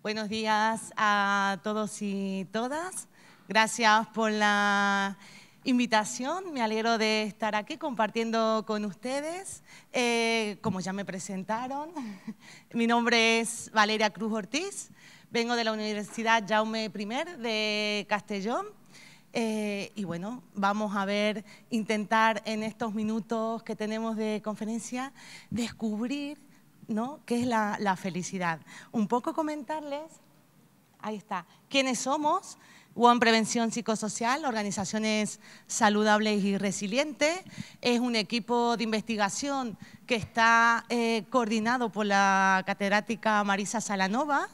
Buenos días a todos y todas. Gracias por la invitación. Me alegro de estar aquí compartiendo con ustedes. Eh, como ya me presentaron, mi nombre es Valeria Cruz Ortiz. Vengo de la Universidad Jaume I de Castellón. Eh, y bueno, vamos a ver, intentar en estos minutos que tenemos de conferencia, descubrir ¿no? es la, felicidad. Un poco comentarles, ahí está, quiénes somos, One Prevención Psicosocial, Organizaciones Saludables y Resilientes. Es un equipo de investigación que está eh, coordinado por la catedrática Marisa Salanova.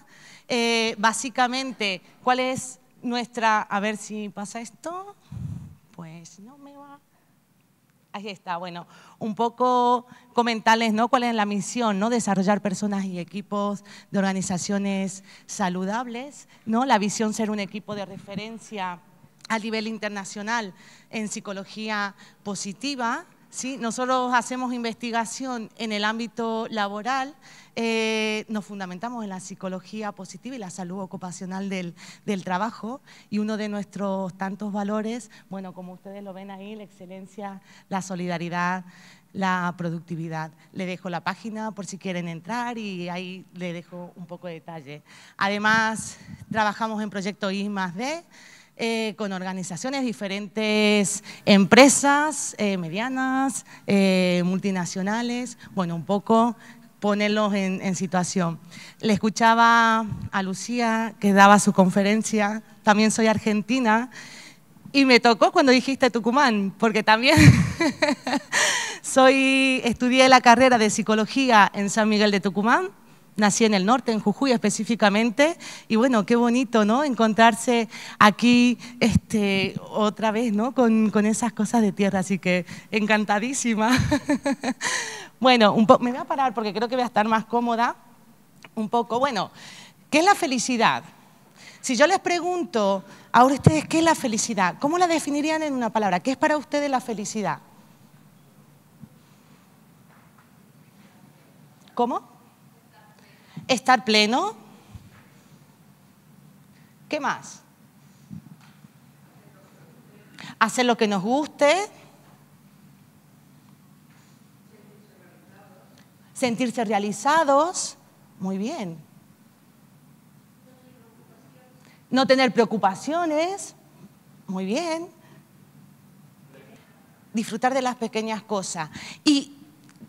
Eh, básicamente, ¿cuál es nuestra... A ver si pasa esto. Pues no me va... Ahí está, bueno, un poco comentarles ¿no? cuál es la misión, ¿no? desarrollar personas y equipos de organizaciones saludables, ¿no? la visión ser un equipo de referencia a nivel internacional en psicología positiva, ¿sí? Nosotros hacemos investigación en el ámbito laboral, eh, nos fundamentamos en la psicología positiva y la salud ocupacional del, del, trabajo y uno de nuestros tantos valores, bueno, como ustedes lo ven ahí, la excelencia, la solidaridad, la productividad. Le dejo la página por si quieren entrar y ahí le dejo un poco de detalle. Además, trabajamos en proyecto I más D, eh, con organizaciones, diferentes empresas eh, medianas, eh, multinacionales, bueno, un poco ponerlos en, en, situación. Le escuchaba a Lucía que daba su conferencia, también soy argentina, y me tocó cuando dijiste Tucumán, porque también soy, estudié la carrera de psicología en San Miguel de Tucumán, nací en el norte, en Jujuy específicamente, y bueno, qué bonito, ¿no? Encontrarse aquí este, otra vez, ¿no? Con, esas cosas de tierra, así que encantadísima. bueno, un me voy a parar porque creo que voy a estar más cómoda un poco. Bueno, ¿qué es la felicidad? Si yo les pregunto ahora ustedes qué es la felicidad, ¿cómo la definirían en una palabra? ¿Qué es para ustedes la felicidad? ¿Cómo? estar pleno. ¿Qué más? Hacer lo que nos guste. Sentirse realizados. Muy bien. No tener preocupaciones. Muy bien. Disfrutar de las pequeñas cosas. Y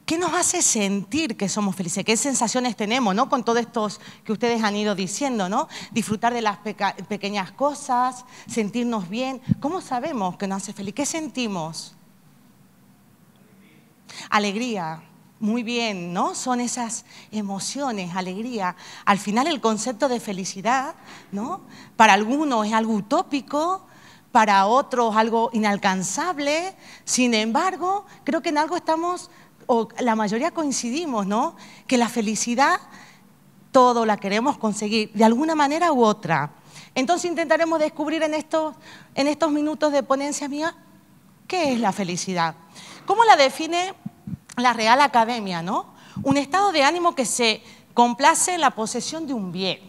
¿Qué nos hace sentir que somos felices? ¿Qué sensaciones tenemos, no? Con todos estos que ustedes han ido diciendo, ¿no? Disfrutar de las pequeñas cosas, sentirnos bien. ¿Cómo sabemos que nos hace feliz? ¿Qué sentimos? Alegría. Muy bien, ¿no? Son esas emociones, alegría. Al final el concepto de felicidad, ¿no? Para algunos es algo utópico, para otros algo inalcanzable. Sin embargo, creo que en algo estamos o la mayoría coincidimos, ¿no? Que la felicidad todo la queremos conseguir de alguna manera u otra. Entonces intentaremos descubrir en estos, minutos de ponencia mía qué es la felicidad. ¿Cómo la define la Real Academia, no? Un estado de ánimo que se complace en la posesión de un bien.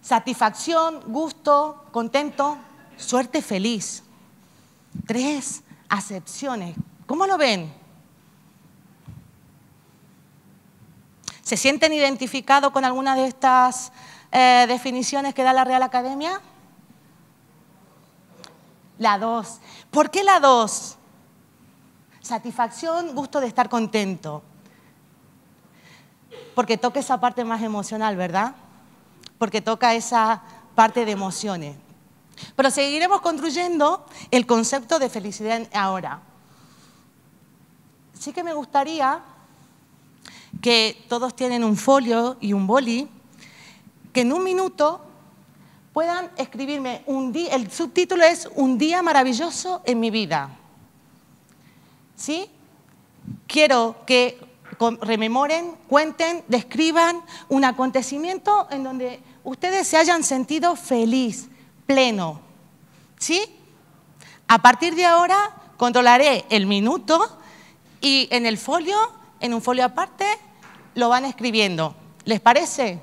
Satisfacción, gusto, contento, suerte feliz. Tres acepciones. ¿Cómo lo ven? ¿Se sienten identificados con alguna de estas eh, definiciones que da la Real Academia? La 2. ¿Por qué la dos? Satisfacción, gusto de estar contento. Porque toca esa parte más emocional, ¿verdad? Porque toca esa parte de emociones. Pero seguiremos construyendo el concepto de felicidad ahora. Sí que me gustaría que todos tienen un folio y un boli, que en un minuto puedan escribirme un día, el subtítulo es Un día maravilloso en mi vida. ¿Sí? Quiero que rememoren, cuenten, describan un acontecimiento en donde ustedes se hayan sentido feliz, pleno. ¿Sí? A partir de ahora controlaré el minuto y en el folio en un folio aparte, lo van escribiendo. ¿Les parece?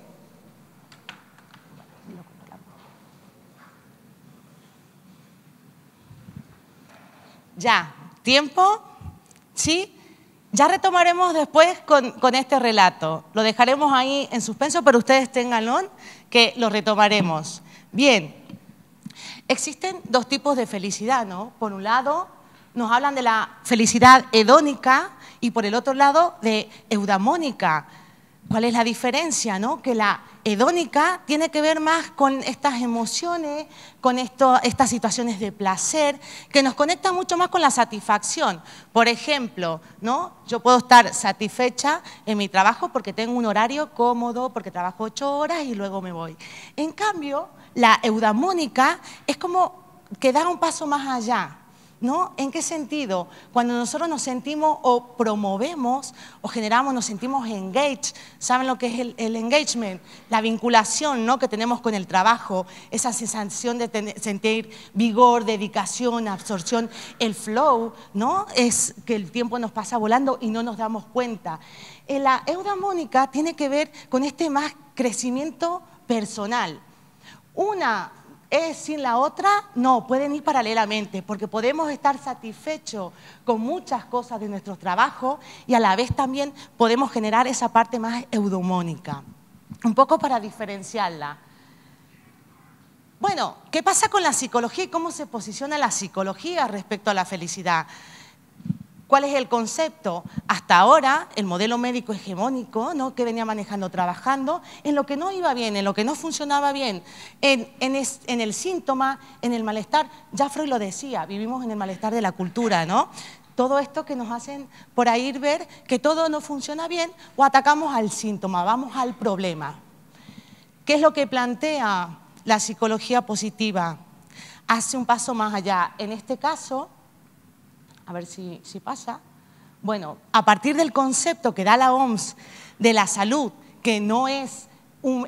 Ya, tiempo, ¿sí? Ya retomaremos después con, con, este relato. Lo dejaremos ahí en suspenso, pero ustedes tenganlo que lo retomaremos. Bien, existen dos tipos de felicidad, ¿no? Por un lado, nos hablan de la felicidad hedónica, y por el otro lado de eudamónica. ¿Cuál es la diferencia? No? Que la hedónica tiene que ver más con estas emociones, con esto, estas situaciones de placer, que nos conecta mucho más con la satisfacción. Por ejemplo, ¿no? yo puedo estar satisfecha en mi trabajo porque tengo un horario cómodo, porque trabajo ocho horas y luego me voy. En cambio, la eudamónica es como que da un paso más allá. ¿No? ¿En qué sentido? Cuando nosotros nos sentimos o promovemos o generamos, nos sentimos engaged. ¿Saben lo que es el, engagement? La vinculación ¿no? que tenemos con el trabajo, esa sensación de sentir vigor, dedicación, absorción, el flow, ¿no? Es que el tiempo nos pasa volando y no nos damos cuenta. La la mónica tiene que ver con este más crecimiento personal. Una es sin la otra, no, pueden ir paralelamente, porque podemos estar satisfechos con muchas cosas de nuestro trabajo y a la vez también podemos generar esa parte más eudomónica, un poco para diferenciarla. Bueno, ¿qué pasa con la psicología y cómo se posiciona la psicología respecto a la felicidad? ¿Cuál es el concepto? Hasta ahora, el modelo médico hegemónico ¿no? que venía manejando, trabajando, en lo que no iba bien, en lo que no funcionaba bien, en, el síntoma, en el malestar. Ya Freud lo decía, vivimos en el malestar de la cultura, ¿no? Todo esto que nos hacen por ahí ver que todo no funciona bien o atacamos al síntoma, vamos al problema. ¿Qué es lo que plantea la psicología positiva? Hace un paso más allá. En este caso, a ver si, pasa. Bueno, a partir del concepto que da la OMS de la salud, que no es,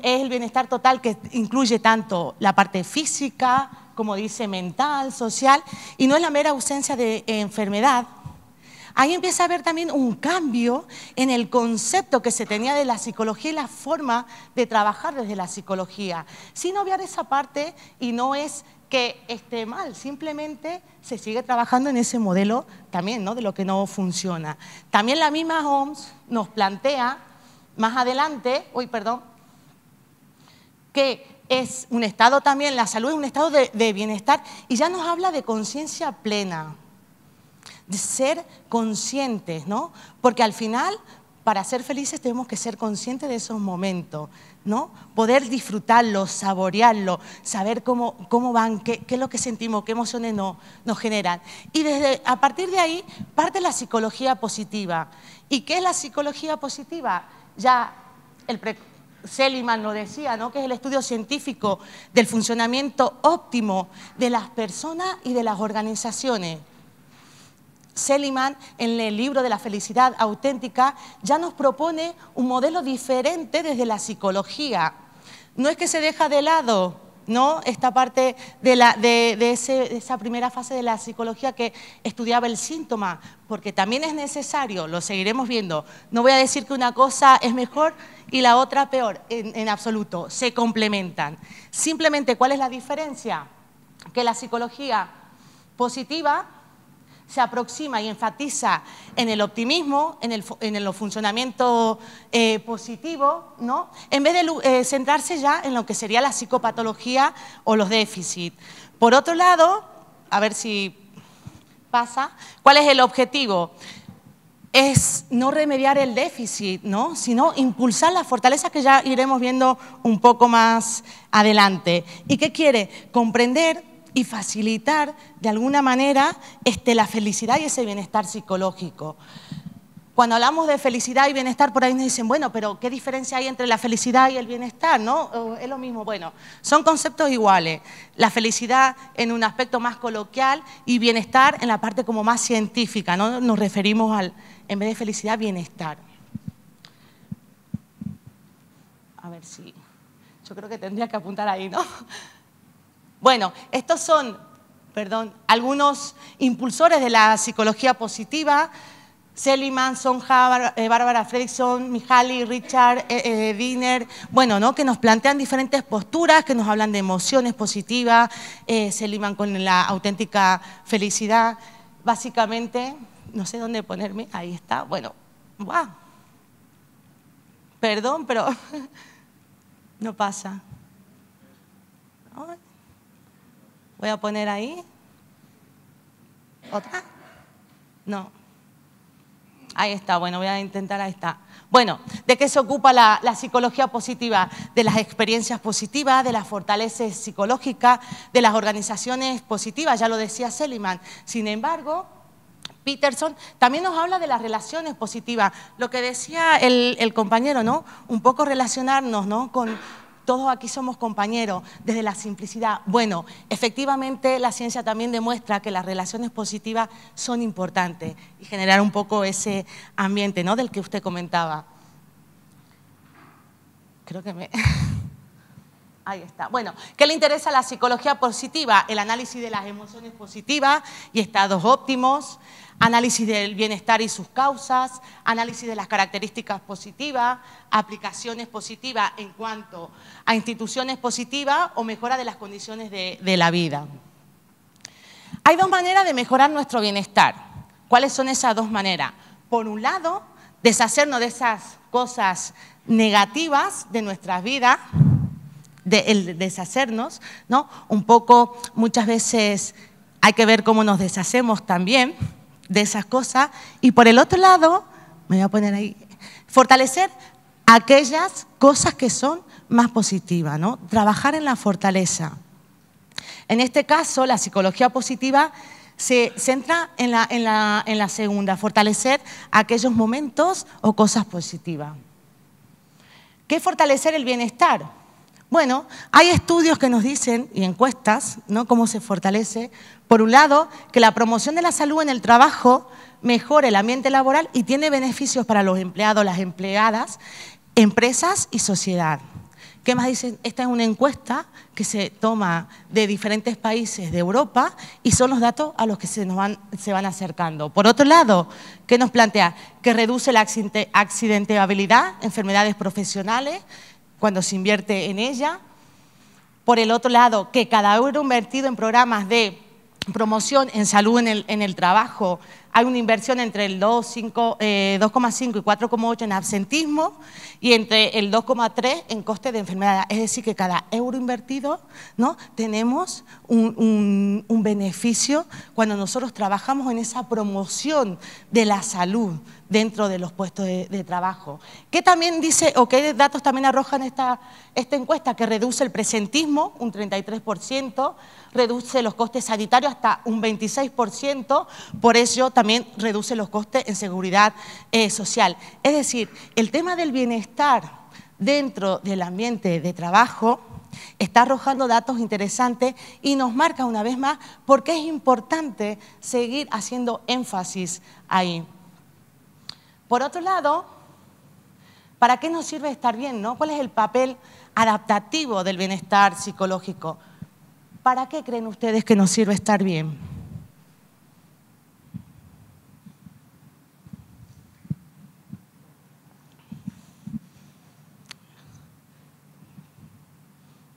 es el bienestar total que incluye tanto la parte física, como dice, mental, social, y no es la mera ausencia de enfermedad, ahí empieza a haber también un cambio en el concepto que se tenía de la psicología y la forma de trabajar desde la psicología, sin obviar esa parte y no es que esté mal, simplemente se sigue trabajando en ese modelo también, ¿no? De lo que no funciona. También la misma OMS nos plantea más adelante, uy, perdón, que es un estado también, la salud es un estado de, de bienestar y ya nos habla de conciencia plena, de ser conscientes, ¿no? Porque al final, para ser felices tenemos que ser conscientes de esos momentos, ¿no? Poder disfrutarlo, saborearlo, saber cómo, van, qué, es lo que sentimos, qué emociones nos generan. Y desde, a partir de ahí parte la psicología positiva. ¿Y qué es la psicología positiva? Ya el pre lo decía, ¿no? que es el estudio científico del funcionamiento óptimo de las personas y de las organizaciones. Seliman, en el libro de la felicidad auténtica, ya nos propone un modelo diferente desde la psicología. No es que se deja de lado ¿no? esta parte de, esa primera fase de la psicología que estudiaba el síntoma, porque también es necesario, lo seguiremos viendo. No voy a decir que una cosa es mejor y la otra peor, en absoluto, se complementan. Simplemente, ¿cuál es la diferencia? Que la psicología positiva se aproxima y enfatiza en el optimismo, en el, funcionamiento eh, positivo, ¿no? en vez de eh, centrarse ya en lo que sería la psicopatología o los déficits. Por otro lado, a ver si pasa, ¿cuál es el objetivo? es no remediar el déficit, ¿no? sino impulsar las fortalezas que ya iremos viendo un poco más adelante. ¿Y qué quiere? Comprender y facilitar de alguna manera este, la felicidad y ese bienestar psicológico. Cuando hablamos de felicidad y bienestar, por ahí nos dicen, bueno, pero ¿qué diferencia hay entre la felicidad y el bienestar? ¿No? Es lo mismo. Bueno, son conceptos iguales. La felicidad en un aspecto más coloquial y bienestar en la parte como más científica, ¿no? Nos referimos al, en vez de felicidad, bienestar. A ver si. Yo creo que tendría que apuntar ahí, ¿no? Bueno, estos son, perdón, algunos impulsores de la psicología positiva. Seliman, Sonja, eh, Bárbara Fredrickson, Mihaly, Richard, Diner, eh, eh, bueno, ¿no? que nos plantean diferentes posturas, que nos hablan de emociones positivas, Seliman con la auténtica felicidad. Básicamente, no sé dónde ponerme, ahí está, bueno, wow. Perdón, pero no pasa. Voy a poner ahí. ¿Otra? No. Ahí está, bueno, voy a intentar, ahí está. Bueno, ¿de qué se ocupa la, psicología positiva? De las experiencias positivas, de las fortalezas psicológicas, de las organizaciones positivas, ya lo decía Seliman. Sin embargo, Peterson también nos habla de las relaciones positivas, lo que decía el, compañero, ¿no? Un poco relacionarnos, ¿no? Con, todos aquí somos compañeros desde la simplicidad. Bueno, efectivamente la ciencia también demuestra que las relaciones positivas son importantes y generar un poco ese ambiente ¿no? del que usted comentaba. Creo que me... Ahí está. Bueno, ¿qué le interesa la psicología positiva? El análisis de las emociones positivas y estados óptimos, análisis del bienestar y sus causas, análisis de las características positivas, aplicaciones positivas en cuanto a instituciones positivas o mejora de las condiciones de, la vida. Hay dos maneras de mejorar nuestro bienestar. ¿Cuáles son esas dos maneras? Por un lado, deshacernos de esas cosas negativas de nuestra vida, de, el deshacernos, ¿no? Un poco, muchas veces hay que ver cómo nos deshacemos también de esas cosas. Y por el otro lado, me voy a poner ahí, fortalecer aquellas cosas que son más positivas, ¿no? Trabajar en la fortaleza. En este caso, la psicología positiva se centra en la, en la segunda, fortalecer aquellos momentos o cosas positivas. ¿Qué es fortalecer el bienestar? Bueno, hay estudios que nos dicen y encuestas, ¿no? Cómo se fortalece por un lado, que la promoción de la salud en el trabajo mejore el ambiente laboral y tiene beneficios para los empleados, las empleadas, empresas y sociedad. ¿Qué más dicen? Esta es una encuesta que se toma de diferentes países de Europa y son los datos a los que se, nos van, se van acercando. Por otro lado, ¿qué nos plantea? Que reduce la accidentabilidad, enfermedades profesionales, cuando se invierte en ella. Por el otro lado, que cada euro invertido en programas de promoción en salud en el, trabajo. Hay una inversión entre el 2,5 eh, y 4,8 en absentismo y entre el 2,3 en coste de enfermedad. Es decir, que cada euro invertido ¿no? tenemos un beneficio cuando nosotros trabajamos en esa promoción de la salud, dentro de los puestos de, trabajo. ¿Qué también dice o qué datos también arrojan esta, encuesta? Que reduce el presentismo un 33%, reduce los costes sanitarios hasta un 26%, por ello también reduce los costes en seguridad eh, social. Es decir, el tema del bienestar dentro del ambiente de trabajo está arrojando datos interesantes y nos marca una vez más por qué es importante seguir haciendo énfasis ahí. Por otro lado, ¿para qué nos sirve estar bien? No? ¿Cuál es el papel adaptativo del bienestar psicológico? ¿Para qué creen ustedes que nos sirve estar bien?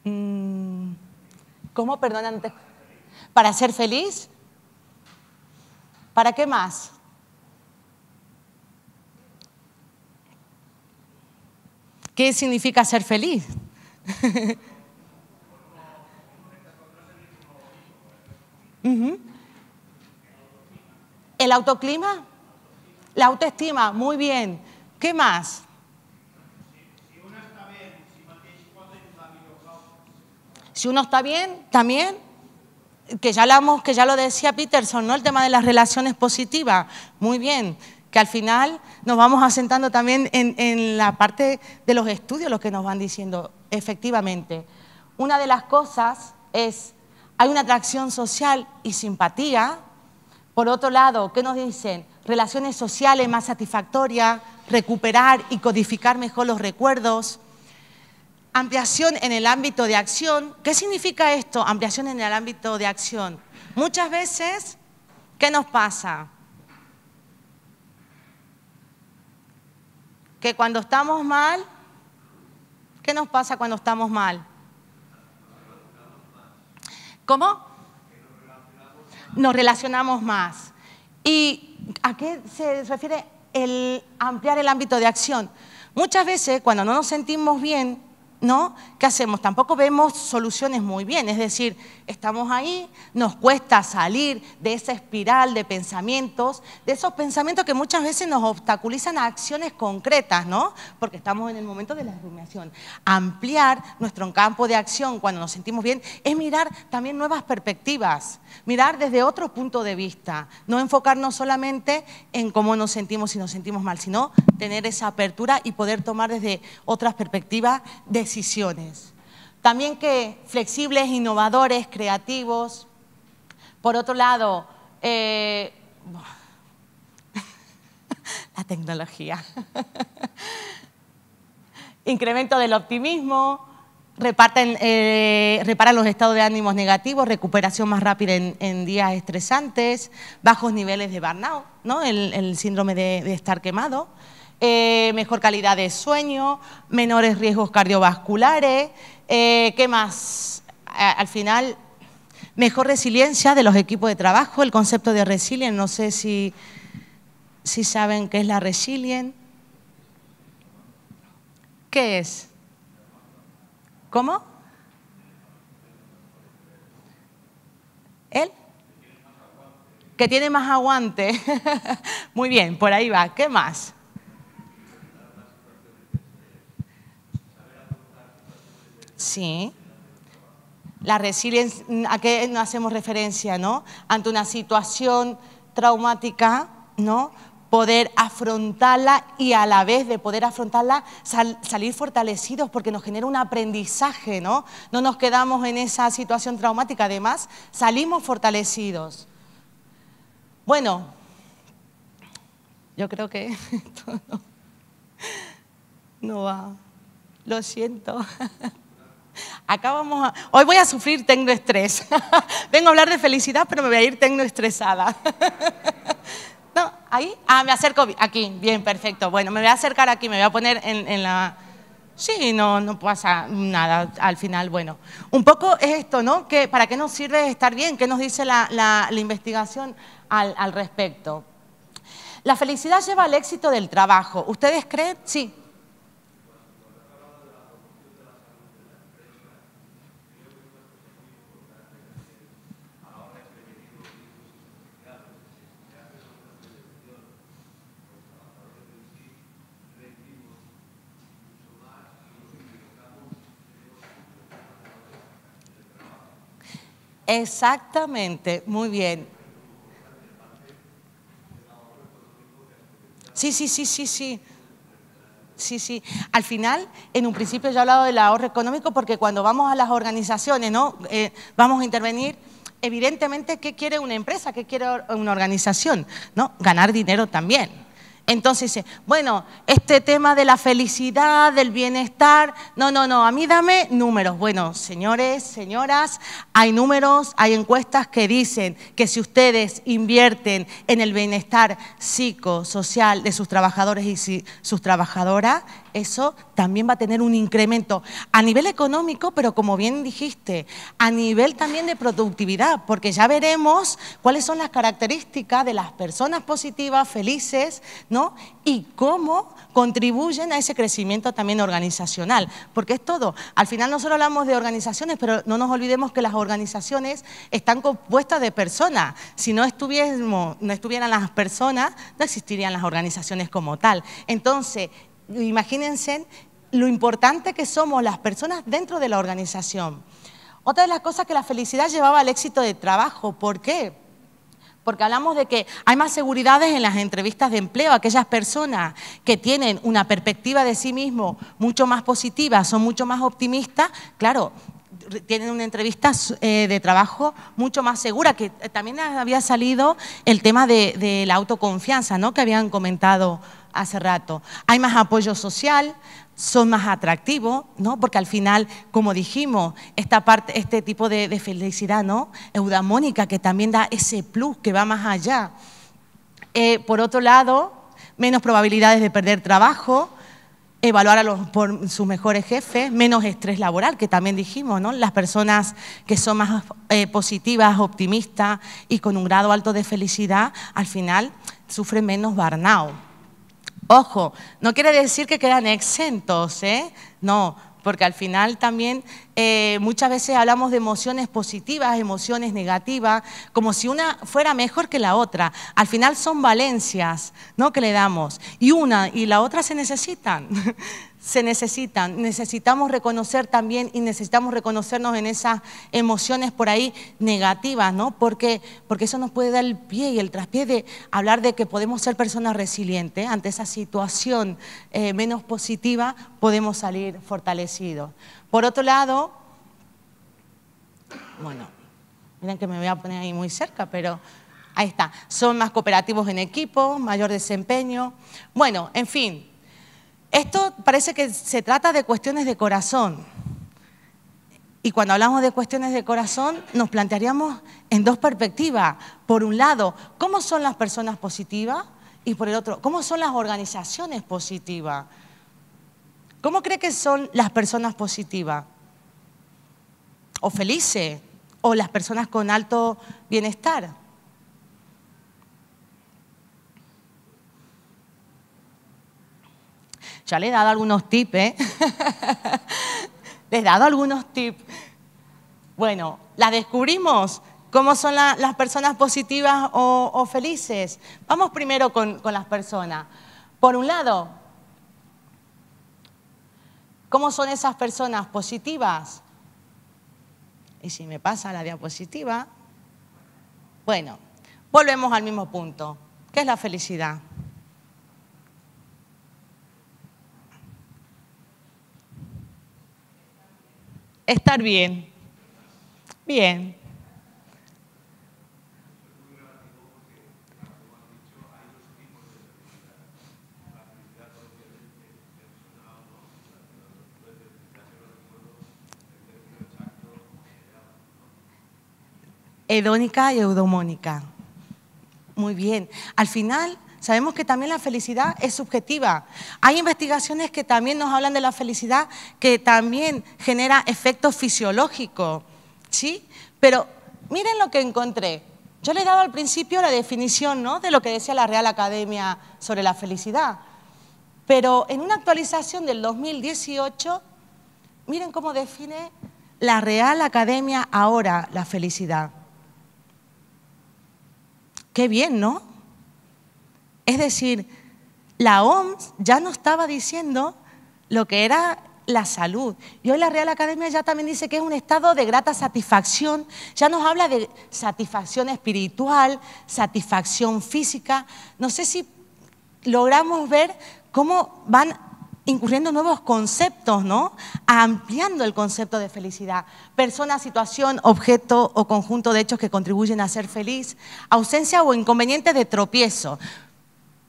Mm, ¿Cómo? Perdón, ¿Para ser feliz? ¿Para qué más? ¿Qué significa ser feliz? ¿El autoclima? La autoestima, muy bien. ¿Qué más? Si uno está bien, también, que ya, hablamos, que ya lo decía Peterson, ¿no? El tema de las relaciones positivas. Muy bien que al final nos vamos asentando también en, la parte de los estudios, lo que nos van diciendo, efectivamente. Una de las cosas es, hay una atracción social y simpatía. Por otro lado, ¿qué nos dicen? Relaciones sociales más satisfactorias, recuperar y codificar mejor los recuerdos. Ampliación en el ámbito de acción. ¿Qué significa esto? Ampliación en el ámbito de acción. Muchas veces, ¿qué nos pasa? que cuando estamos mal, ¿qué nos pasa cuando estamos mal? ¿Cómo? Nos relacionamos más. ¿Y a qué se refiere el ampliar el ámbito de acción? Muchas veces cuando no nos sentimos bien, ¿no? ¿Qué hacemos? Tampoco vemos soluciones muy bien, es decir, estamos ahí, nos cuesta salir de esa espiral de pensamientos, de esos pensamientos que muchas veces nos obstaculizan a acciones concretas, ¿no? Porque estamos en el momento de la rumiación. Ampliar nuestro campo de acción cuando nos sentimos bien es mirar también nuevas perspectivas, mirar desde otro punto de vista, no enfocarnos solamente en cómo nos sentimos y nos sentimos mal, sino tener esa apertura y poder tomar desde otras perspectivas decisiones también que flexibles, innovadores, creativos. Por otro lado, eh, la tecnología. Incremento del optimismo, repara eh, reparan los estados de ánimos negativos, recuperación más rápida en, días estresantes, bajos niveles de burnout, el, síndrome de estar quemado eh, mejor calidad de sueño, menores riesgos cardiovasculares, eh, ¿qué más? Al final, mejor resiliencia de los equipos de trabajo, el concepto de resilien, no sé si, saben qué es la resilient. ¿Qué es? ¿Cómo? ¿Él? Que tiene más aguante. Muy bien, por ahí va. ¿Qué más? Sí. La resiliencia, mm, ¿a qué nos hacemos referencia, no? Ante una situación traumática, ¿no? Poder afrontarla y a la vez de poder afrontarla salir fortalecidos porque nos genera un aprendizaje, ¿no? No nos quedamos en esa situación traumática, además salimos fortalecidos. Bueno, yo creo que esto no va. Lo siento. Acá vamos a... Hoy voy a sufrir Tengo estrés. Vengo a hablar de felicidad, pero me voy a ir Tengo estresada. no, ahí. Ah, me acerco aquí. Bien, perfecto. Bueno, me voy a acercar aquí, me voy a poner en, la... Sí, no, no pasa nada al final. Bueno, un poco es esto, ¿no? Que, ¿Para qué nos sirve estar bien? ¿Qué nos dice la, investigación al, al respecto? La felicidad lleva al éxito del trabajo. ¿Ustedes creen? Sí, Exactamente, muy bien. Sí, sí, sí, sí, sí. Sí, sí. Al final, en un principio yo he hablado del ahorro económico porque cuando vamos a las organizaciones, ¿no? Eh, vamos a intervenir. Evidentemente, ¿qué quiere una empresa? ¿Qué quiere una organización? ¿No? Ganar dinero también. Entonces dice, bueno, este tema de la felicidad, del bienestar, no, no, no, a mí dame números. Bueno, señores, señoras, hay números, hay encuestas que dicen que si ustedes invierten en el bienestar psicosocial de sus trabajadores y sus trabajadoras, eso también va a tener un incremento a nivel económico, pero como bien dijiste, a nivel también de productividad, porque ya veremos cuáles son las características de las personas positivas, felices, ¿no? Y cómo contribuyen a ese crecimiento también organizacional, porque es todo. Al final nosotros hablamos de organizaciones, pero no nos olvidemos que las organizaciones están compuestas de personas. Si no, no estuvieran las personas, no existirían las organizaciones como tal. Entonces, imagínense lo importante que somos las personas dentro de la organización. Otra de las cosas que la felicidad llevaba al éxito de trabajo. ¿Por qué? Porque hablamos de que hay más seguridades en las entrevistas de empleo. Aquellas personas que tienen una perspectiva de sí mismo mucho más positiva, son mucho más optimistas, claro, tienen una entrevista eh, de trabajo mucho más segura, que también había salido el tema de, la autoconfianza, Que habían comentado hace rato. Hay más apoyo social, son más atractivos, ¿no? Porque al final, como dijimos, esta parte, este tipo de, felicidad, ¿no? Eudamónica, que también da ese plus que va más allá. Eh, por otro lado, menos probabilidades de perder trabajo, evaluar a los, por sus mejores jefes, menos estrés laboral, que también dijimos, ¿no? Las personas que son más eh, positivas, optimistas y con un grado alto de felicidad, al final sufren menos burnout. Ojo, no quiere decir que quedan exentos, ¿eh? No, porque al final también eh, muchas veces hablamos de emociones positivas, emociones negativas, como si una fuera mejor que la otra. Al final son valencias, ¿no? Que le damos. Y una y la otra se necesitan. se necesitan. Necesitamos reconocer también y necesitamos reconocernos en esas emociones por ahí negativas, ¿no? Porque, porque eso nos puede dar el pie y el traspié de hablar de que podemos ser personas resilientes ante esa situación eh, menos positiva, podemos salir fortalecidos. Por otro lado, bueno, miren que me voy a poner ahí muy cerca, pero ahí está. Son más cooperativos en equipo, mayor desempeño. Bueno, en fin, esto parece que se trata de cuestiones de corazón. Y cuando hablamos de cuestiones de corazón, nos plantearíamos en dos perspectivas. Por un lado, ¿cómo son las personas positivas? Y por el otro, ¿cómo son las organizaciones positivas? ¿Cómo cree que son las personas positivas? ¿O felices? ¿O las personas con alto bienestar? Ya le he dado algunos tips, ¿eh? Les he dado algunos tips. Bueno, las descubrimos. ¿Cómo son las personas positivas o, felices? Vamos primero con, con las personas. Por un lado, ¿cómo son esas personas positivas? Y si me pasa la diapositiva, bueno, volvemos al mismo punto. ¿Qué es la felicidad? estar bien. Bien. Edónica y eudomónica. Muy bien. Al final, Sabemos que también la felicidad es subjetiva. Hay investigaciones que también nos hablan de la felicidad que también genera efectos fisiológicos, ¿sí? Pero miren lo que encontré. Yo le he dado al principio la definición ¿no? de lo que decía la Real Academia sobre la felicidad. Pero en una actualización del 2018, miren cómo define la Real Academia ahora la felicidad. Qué bien, ¿no? Es decir, la OMS ya no estaba diciendo lo que era la salud. Y hoy la Real Academia ya también dice que es un estado de grata satisfacción. Ya nos habla de satisfacción espiritual, satisfacción física. No sé si logramos ver cómo van incurriendo nuevos conceptos, ¿no? Ampliando el concepto de felicidad. Persona, situación, objeto o conjunto de hechos que contribuyen a ser feliz. Ausencia o inconveniente de tropiezo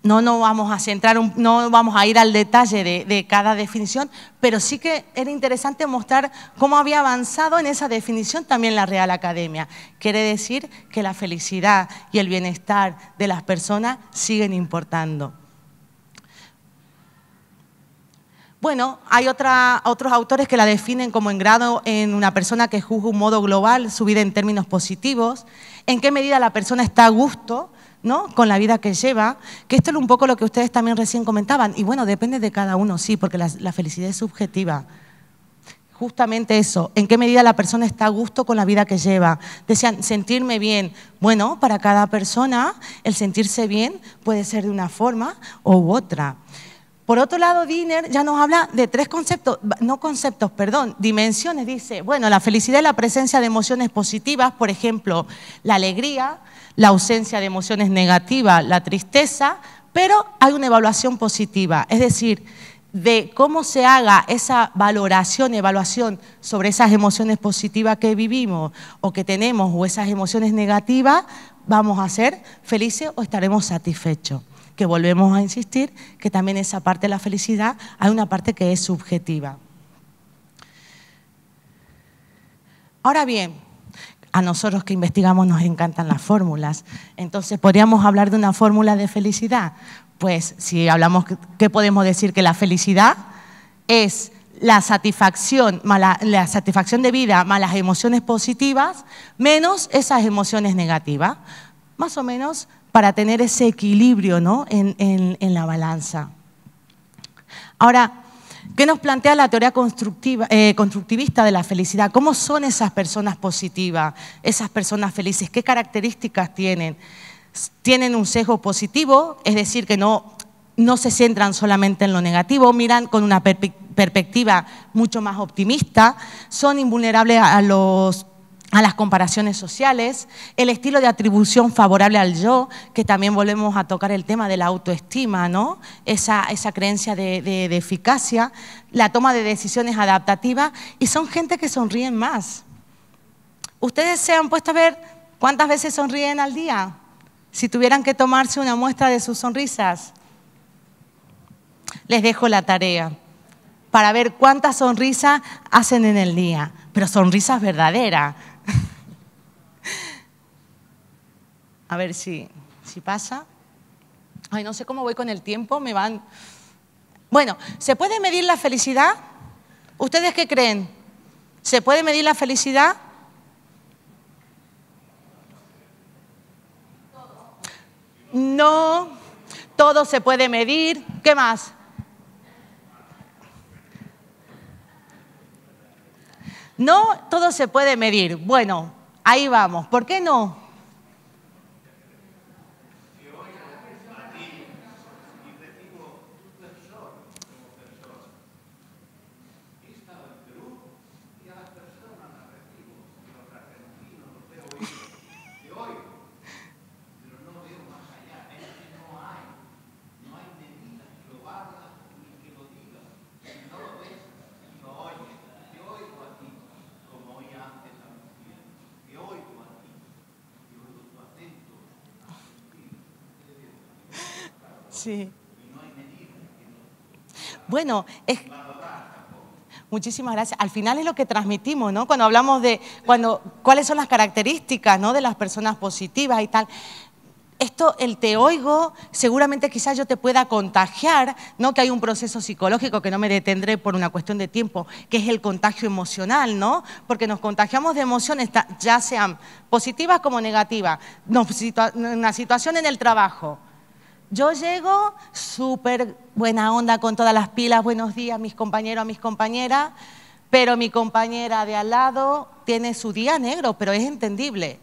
no vamos a centrar, no vamos a ir al detalle de, cada definición, pero sí que era interesante mostrar cómo había avanzado en esa definición también la Real Academia. Quiere decir que la felicidad y el bienestar de las personas siguen importando. Bueno, hay otros autores que la definen como en grado en una persona que juzga un modo global su vida en términos positivos, en qué medida la persona está a gusto con la vida que lleva, que esto es un poco lo que ustedes también recién comentaban. Y bueno, depende de cada uno, sí, porque la, felicidad es subjetiva justamente eso, en qué medida la persona está a gusto con la vida que lleva. Decían, sentirme bien. Bueno, para cada persona el sentirse bien puede ser de una forma u otra. Por otro lado, Diner ya nos habla de tres conceptos, no conceptos, perdón, dimensiones. Dice, bueno, la felicidad es la presencia de emociones positivas, por ejemplo, la alegría, la ausencia de emociones negativas, la tristeza, pero hay una evaluación positiva, es decir, de cómo se haga esa valoración, y evaluación sobre esas emociones positivas que vivimos o que tenemos o esas emociones negativas, vamos a ser felices o estaremos satisfechos. Que volvemos a insistir que también esa parte de la felicidad hay una parte que es subjetiva. Ahora bien, a nosotros que investigamos nos encantan las fórmulas. Entonces, ¿podríamos hablar de una fórmula de felicidad? Pues si hablamos, ¿qué podemos decir? Que la felicidad es la satisfacción, la satisfacción de vida más las emociones positivas menos esas emociones negativas, más o menos para tener ese equilibrio ¿no? en, en la balanza. Ahora, ¿Qué nos plantea la teoría constructiva, eh, constructivista de la felicidad? ¿Cómo son esas personas positivas, esas personas felices? ¿Qué características tienen? Tienen un sesgo positivo, es decir, que no, no se centran solamente en lo negativo, miran con una perspectiva mucho más optimista, son invulnerables a los a las comparaciones sociales, el estilo de atribución favorable al yo, que también volvemos a tocar el tema de la autoestima, ¿no? esa, creencia de, de eficacia, la toma de decisiones adaptativas, y son gente que sonríen más. ¿Ustedes se han puesto a ver cuántas veces sonríen al día? Si tuvieran que tomarse una muestra de sus sonrisas, les dejo la tarea para ver cuántas sonrisas hacen en el día, pero sonrisas verdaderas, A ver si, pasa. Ay, no sé cómo voy con el tiempo, me van... Bueno, ¿se puede medir la felicidad? ¿Ustedes qué creen? ¿Se puede medir la felicidad? No, todo se puede medir. ¿Qué más? No, todo se puede medir. Bueno, ahí vamos. ¿Por qué no? Sí. Bueno, es... Muchísimas gracias. Al final es lo que transmitimos, ¿no? Cuando hablamos de cuando, cuáles son las características ¿no? de las personas positivas y tal. Esto, el te oigo, seguramente quizás yo te pueda contagiar, ¿no? Que hay un proceso psicológico que no me detendré por una cuestión de tiempo, que es el contagio emocional, ¿no? Porque nos contagiamos de emociones, ya sean positivas como negativas, una situación en el trabajo, yo llego súper buena onda con todas las pilas, buenos días mis compañeros, mis compañeras, pero mi compañera de al lado tiene su día negro, pero es entendible.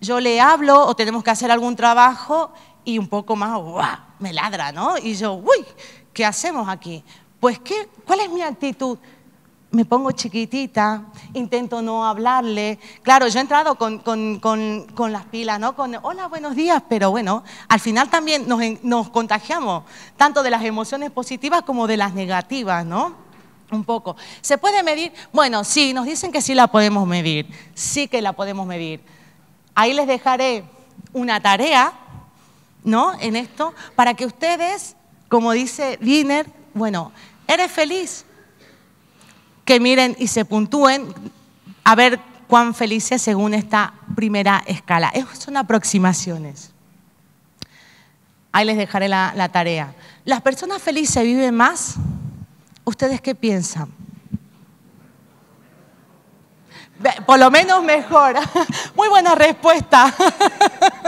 Yo le hablo o tenemos que hacer algún trabajo y un poco más, me ladra, ¿no? Y yo, uy, ¿qué hacemos aquí? Pues, ¿qué? ¿cuál es mi actitud? me pongo chiquitita, intento no hablarle. Claro, yo he entrado con, con, con, con, las pilas, ¿no? Con, hola, buenos días, pero bueno, al final también nos, nos contagiamos, tanto de las emociones positivas como de las negativas, ¿no? Un poco. ¿Se puede medir? Bueno, sí, nos dicen que sí la podemos medir, sí que la podemos medir. Ahí les dejaré una tarea, ¿no? En esto, para que ustedes, como dice Diner, bueno, ¿eres feliz? que miren y se puntúen a ver cuán felices según esta primera escala. son aproximaciones. Ahí les dejaré la, tarea. ¿Las personas felices viven más? ¿Ustedes qué piensan? Por lo menos mejor. Muy buena respuesta.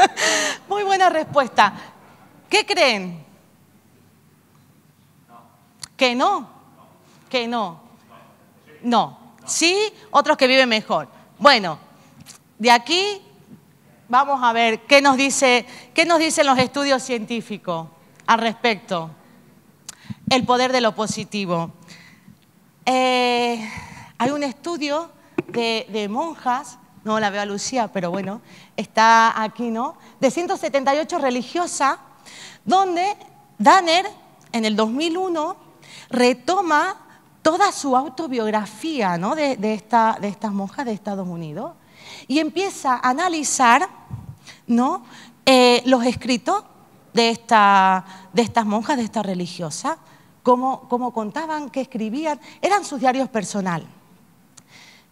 Muy buena respuesta. ¿Qué creen? Que no. Que no. No. ¿Sí? Otros que viven mejor. Bueno, de aquí vamos a ver qué nos, dice, qué nos dicen los estudios científicos al respecto. El poder de lo positivo. Eh, hay un estudio de, de monjas no la veo a Lucía, pero bueno, está aquí, ¿no? De 178 religiosas, donde Danner, en el 2001, retoma toda su autobiografía ¿no? de, estas monjas de Estados Unidos y empieza a analizar ¿no? Eh, los escritos de, estas monjas, de esta religiosa. cómo, contaban, qué escribían, eran sus diarios personal.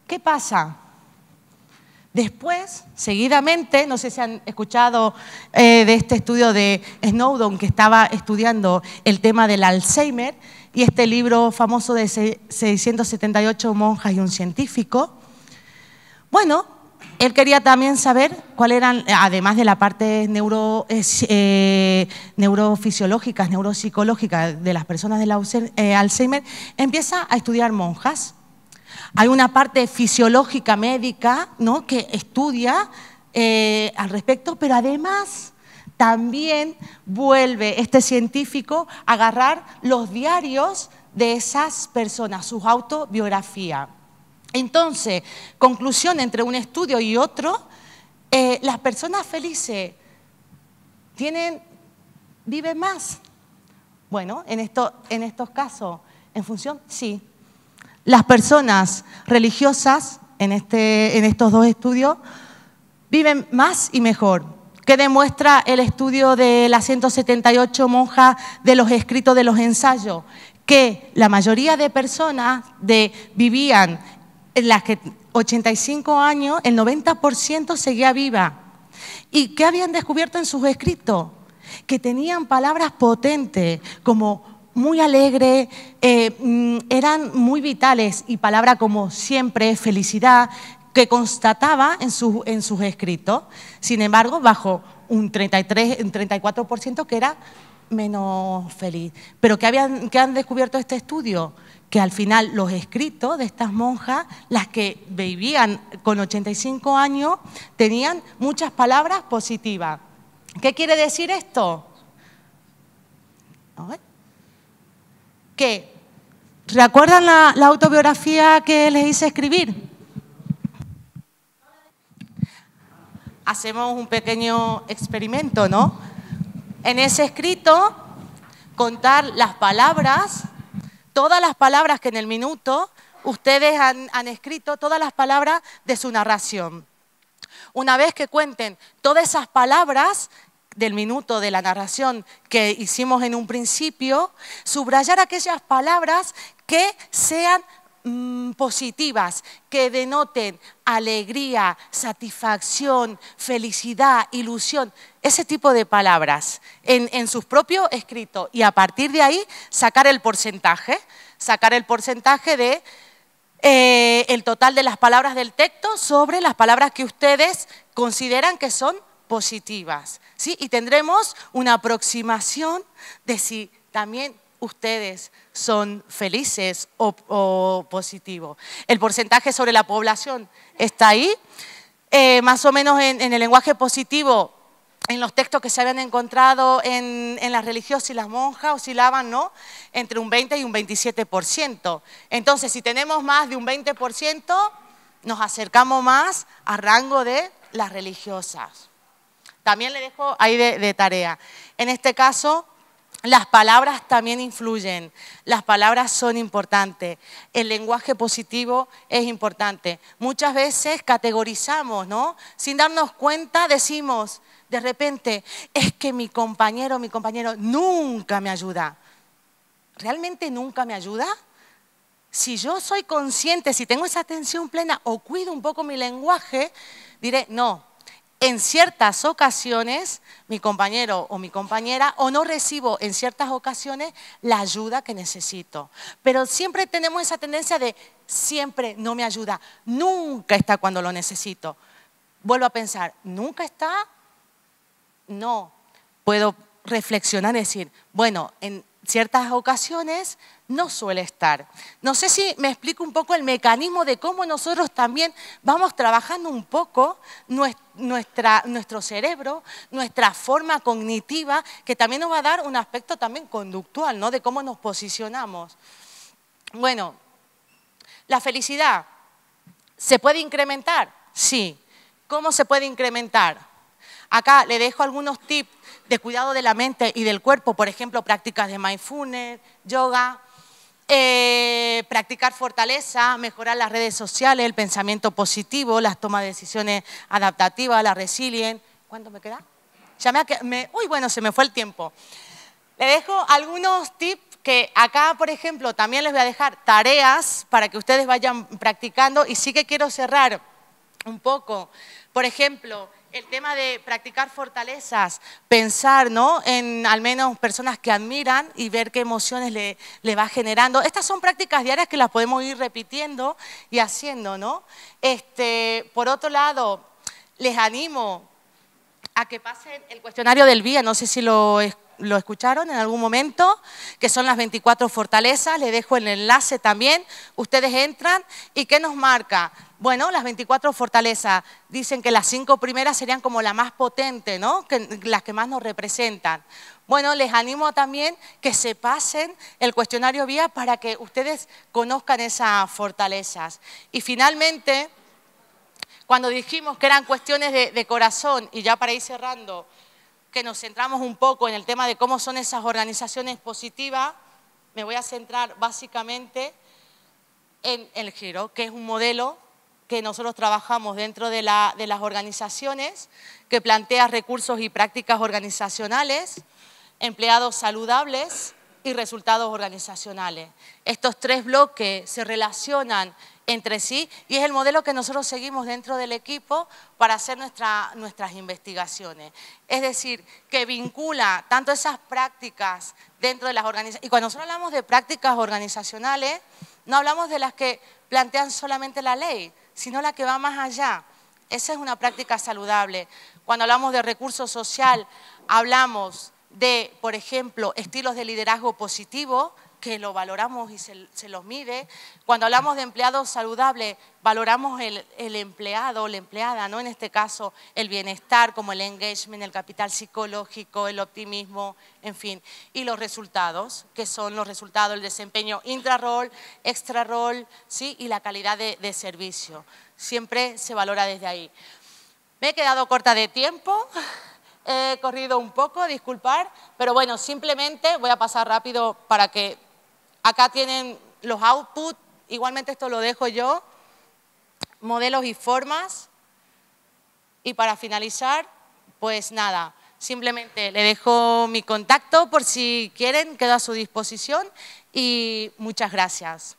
¿Qué pasa? Después, seguidamente, no sé si han escuchado eh, de este estudio de Snowdon que estaba estudiando el tema del Alzheimer, y este libro famoso de 678 monjas y un científico. Bueno, él quería también saber cuál eran, además de la parte neuro, eh, neurofisiológica, neuropsicológica de las personas del eh, Alzheimer, empieza a estudiar monjas. Hay una parte fisiológica médica ¿no? que estudia eh, al respecto, pero además también vuelve este científico a agarrar los diarios de esas personas, su autobiografía. Entonces, conclusión entre un estudio y otro, eh, las personas felices tienen, viven más. Bueno, en, estos casos, en función, sí. Las personas religiosas, en este, estos dos estudios, viven más y mejor que demuestra el estudio de las 178 monjas de los escritos de los ensayos, que la mayoría de personas de, vivían en las que 85 años, el 90% seguía viva. ¿Y qué habían descubierto en sus escritos? Que tenían palabras potentes como muy alegre, eh, mm, eran muy vitales y palabras como siempre, felicidad, que constataba en, en sus escritos, sin embargo, bajo un, 33, un 34% que era menos feliz. Pero ¿qué, habían, han descubierto este estudio? Que al final los escritos de estas monjas, las que vivían con 85 años, tenían muchas palabras positivas. ¿Qué quiere decir esto? Que, ¿recuerdan la autobiografía que les hice escribir? hacemos un pequeño experimento, ¿no? En ese escrito, contar las palabras, todas las palabras que en el minuto ustedes han, escrito, todas las palabras de su narración. Una vez que cuenten todas esas palabras, del minuto de la narración que hicimos en un principio, subrayar aquellas palabras que sean Mm, positivas que denoten alegría, satisfacción, felicidad, ilusión, ese tipo de palabras en, en sus propios escritos y a partir de ahí sacar el porcentaje, sacar el porcentaje de eh, el total de las palabras del texto sobre las palabras que ustedes consideran que son positivas. ¿sí? Y tendremos una aproximación de si también ustedes son felices o, positivos. El porcentaje sobre la población está ahí. Eh, más o menos en, el lenguaje positivo, en los textos que se habían encontrado en, las religiosas y las monjas oscilaban ¿no? entre un 20 y un 27%. Entonces, si tenemos más de un 20%, nos acercamos más al rango de las religiosas. También le dejo ahí de tarea. En este caso, las palabras también influyen, las palabras son importantes, el lenguaje positivo es importante. Muchas veces categorizamos, ¿no? Sin darnos cuenta decimos de repente, es que mi compañero, mi compañero nunca me ayuda. ¿Realmente nunca me ayuda? Si yo soy consciente, si tengo esa atención plena o cuido un poco mi lenguaje, diré, no, en ciertas ocasiones mi compañero o mi compañera o no recibo en ciertas ocasiones la ayuda que necesito. Pero siempre tenemos esa tendencia de siempre no me ayuda, nunca está cuando lo necesito. Vuelvo a pensar, ¿nunca está? No. Puedo reflexionar y decir, bueno, en ciertas ocasiones no suele estar. No sé si me explico un poco el mecanismo de cómo nosotros también vamos trabajando un poco nuestro cerebro, nuestra forma cognitiva, que también nos va a dar un aspecto también conductual, ¿no? De cómo nos posicionamos. Bueno, la felicidad, ¿se puede incrementar? Sí. ¿Cómo se puede incrementar? Acá le dejo algunos tips de cuidado de la mente y del cuerpo, por ejemplo, prácticas de mindfulness, yoga, eh, practicar fortaleza, mejorar las redes sociales, el pensamiento positivo, las tomas de decisiones adaptativas, la resiliencia. ¿Cuánto me queda? Ya uy, bueno, se me fue el tiempo. Le dejo algunos tips que acá, por ejemplo, también les voy a dejar tareas para que ustedes vayan practicando y sí que quiero cerrar un poco. Por ejemplo, el tema de practicar fortalezas, pensar ¿no? en al menos personas que admiran y ver qué emociones le, va generando. Estas son prácticas diarias que las podemos ir repitiendo y haciendo, ¿no? Este, por otro lado, les animo a que pasen el cuestionario del día, no sé si lo lo escucharon en algún momento, que son las 24 fortalezas, le dejo el enlace también, ustedes entran y ¿qué nos marca? Bueno, las 24 fortalezas, dicen que las cinco primeras serían como la más potente, ¿no? las que más nos representan. Bueno, les animo también que se pasen el cuestionario vía para que ustedes conozcan esas fortalezas. Y finalmente, cuando dijimos que eran cuestiones de corazón, y ya para ir cerrando, que nos centramos un poco en el tema de cómo son esas organizaciones positivas, me voy a centrar básicamente en el giro, que es un modelo que nosotros trabajamos dentro de, las organizaciones, que plantea recursos y prácticas organizacionales, empleados saludables y resultados organizacionales. Estos tres bloques se relacionan entre sí y es el modelo que nosotros seguimos dentro del equipo para hacer nuestras investigaciones. Es decir, que vincula tanto esas prácticas dentro de las organizaciones. Y cuando nosotros hablamos de prácticas organizacionales, no hablamos de las que plantean solamente la ley, sino la que va más allá. Esa es una práctica saludable. Cuando hablamos de recurso social, hablamos de, por ejemplo, estilos de liderazgo positivo, que lo valoramos y se, se los mide. Cuando hablamos de empleado saludable, valoramos el, empleado o la empleada, ¿no? En este caso, el bienestar, como el engagement, el capital psicológico, el optimismo, en fin. Y los resultados, que son los resultados, el desempeño intra-roll, extra rol, ¿sí? Y la calidad de servicio. Siempre se valora desde ahí. Me he quedado corta de tiempo he corrido un poco, disculpar, pero bueno, simplemente voy a pasar rápido para que Acá tienen los outputs, igualmente esto lo dejo yo, modelos y formas. Y para finalizar, pues nada, simplemente le dejo mi contacto por si quieren, quedo a su disposición y muchas gracias.